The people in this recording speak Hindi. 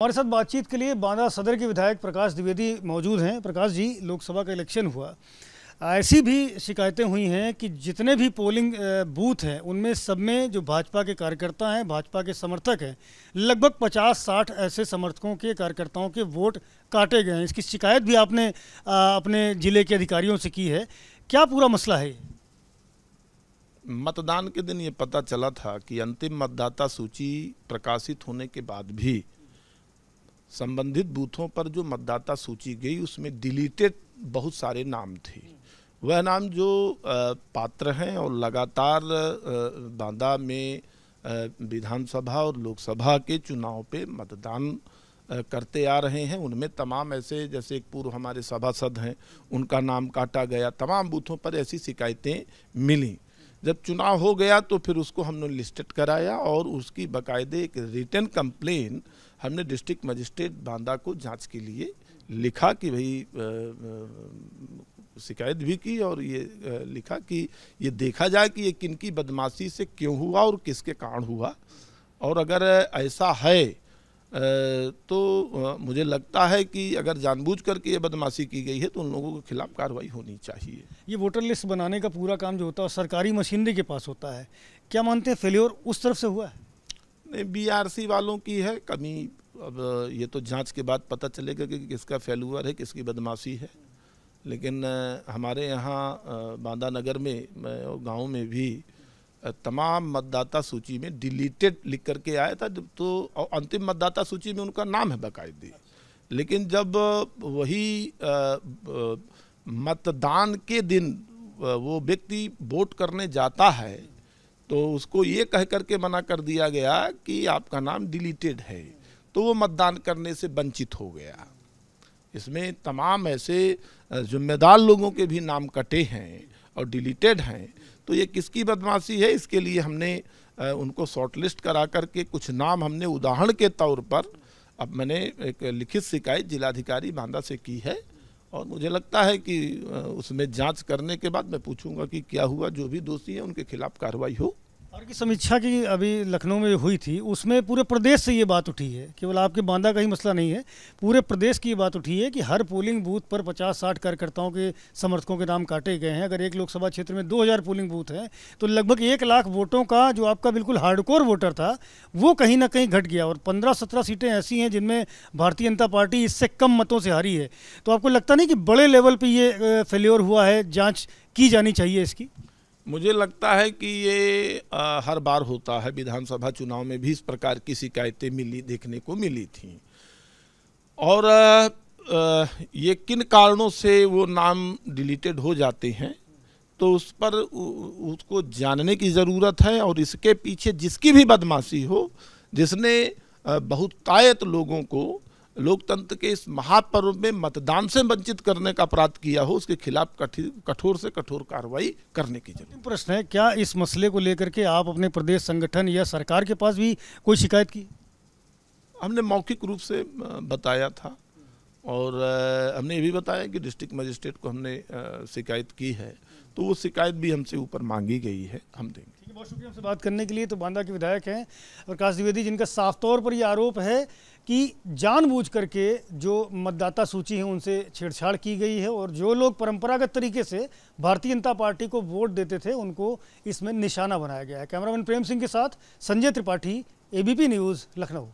हमारे साथ बातचीत के लिए बांदा सदर के विधायक प्रकाश द्विवेदी मौजूद हैं प्रकाश जी लोकसभा का इलेक्शन हुआ ऐसी भी शिकायतें हुई हैं कि जितने भी पोलिंग बूथ हैं उनमें सब में जो भाजपा के कार्यकर्ता हैं भाजपा के समर्थक हैं लगभग 50-60 ऐसे समर्थकों के कार्यकर्ताओं के वोट काटे गए हैं इसकी शिकायत भी आपने अपने ज़िले के अधिकारियों से की है क्या पूरा मसला है मतदान के दिन ये पता चला था कि अंतिम मतदाता सूची प्रकाशित होने के बाद भी संबंधित बूथों पर जो मतदाता सूची गई उसमें डिलीटेड बहुत सारे नाम थे वह नाम जो पात्र हैं और लगातार बांदा में विधानसभा और लोकसभा के चुनाव पे मतदान करते आ रहे हैं उनमें तमाम ऐसे जैसे एक पूर्व हमारे सभासद हैं उनका नाम काटा गया तमाम बूथों पर ऐसी शिकायतें मिली जब चुनाव हो गया तो फिर उसको हमने लिस्टेड कराया और उसकी बाकायदे एक रिटर्न कंप्लेन हमने डिस्ट्रिक्ट मजिस्ट्रेट बांदा को जांच के लिए लिखा कि भाई शिकायत भी की और ये लिखा कि ये देखा जाए कि ये किन की बदमाशी से क्यों हुआ और किसके कारण हुआ और अगर ऐसा है तो मुझे लगता है कि अगर जानबूझ करके ये बदमाशी की गई है तो उन लोगों के खिलाफ कार्रवाई होनी चाहिए ये वोटर लिस्ट बनाने का पूरा काम जो होता है सरकारी मशीनरी के पास होता है क्या मानते हैं फेल्योर उस तरफ से हुआ है नहीं बीआरसी वालों की है कमी अब ये तो जांच के बाद पता चलेगा कि किसका फेलुअर है किसकी बदमाशी है लेकिन हमारे यहाँ बांदा नगर में गाँव में भी तमाम मतदाता सूची में डिलीटेड लिख करके आया था जब तो अंतिम मतदाता सूची में उनका नाम है बाकायदे लेकिन जब वही मतदान के दिन वो व्यक्ति वोट करने जाता है तो उसको ये कह करके मना कर दिया गया कि आपका नाम डिलीटेड है तो वो मतदान करने से वंचित हो गया इसमें तमाम ऐसे जिम्मेदार लोगों के भी नाम कटे हैं और डिलीटेड हैं तो ये किसकी बदमाशी है इसके लिए हमने उनको शॉर्टलिस्ट करा करके कुछ नाम हमने उदाहरण के तौर पर अब मैंने एक लिखित शिकायत जिलाधिकारी बांदा से की है और मुझे लगता है कि उसमें जांच करने के बाद मैं पूछूंगा कि क्या हुआ जो भी दोषी है उनके खिलाफ कार्रवाई हो और की समीक्षा की अभी लखनऊ में हुई थी उसमें पूरे प्रदेश से ये बात उठी है केवल आपके बांदा का ही मसला नहीं है पूरे प्रदेश की ये बात उठी है कि हर पोलिंग बूथ पर 50-60 कार्यकर्ताओं के समर्थकों के नाम काटे गए हैं अगर एक लोकसभा क्षेत्र में 2000 पोलिंग बूथ हैं तो लगभग एक लाख वोटों का जो आपका बिल्कुल हार्डकोर वोटर था वो कहीं ना कहीं घट गया और पंद्रह सत्रह सीटें ऐसी हैं जिनमें भारतीय जनता पार्टी इससे कम मतों से हारी है तो आपको लगता नहीं कि बड़े लेवल पर ये फेल्योर हुआ है जाँच की जानी चाहिए इसकी मुझे लगता है कि ये आ, हर बार होता है विधानसभा चुनाव में भी इस प्रकार की शिकायतें मिली देखने को मिली थी और आ, आ, ये किन कारणों से वो नाम डिलीटेड हो जाते हैं तो उस पर उ, उसको जानने की ज़रूरत है और इसके पीछे जिसकी भी बदमाशी हो जिसने बहुत तायत लोगों को लोकतंत्र के इस महापर्व में मतदान से वंचित करने का अपराध किया हो उसके खिलाफ कठोर से कठोर कार्रवाई करने की जरूरत प्रश्न है क्या इस मसले को लेकर के आप अपने प्रदेश संगठन या सरकार के पास भी कोई शिकायत की हमने मौखिक रूप से बताया था और आ, हमने ये भी बताया कि डिस्ट्रिक्ट मजिस्ट्रेट को हमने शिकायत की है तो वो शिकायत भी हमसे ऊपर मांगी गई है हम देंगे ठीक है बहुत शुक्रिया हमसे बात करने के लिए तो बांदा के विधायक हैं प्रकाश द्विवेदी जिनका साफ तौर पर ये आरोप है कि जानबूझ करके जो मतदाता सूची है उनसे छेड़छाड़ की गई है और जो लोग परंपरागत तरीके से भारतीय जनता पार्टी को वोट देते थे उनको इसमें निशाना बनाया गया है कैमरामैन प्रेम सिंह के साथ संजय त्रिपाठी एबीपी न्यूज़ लखनऊ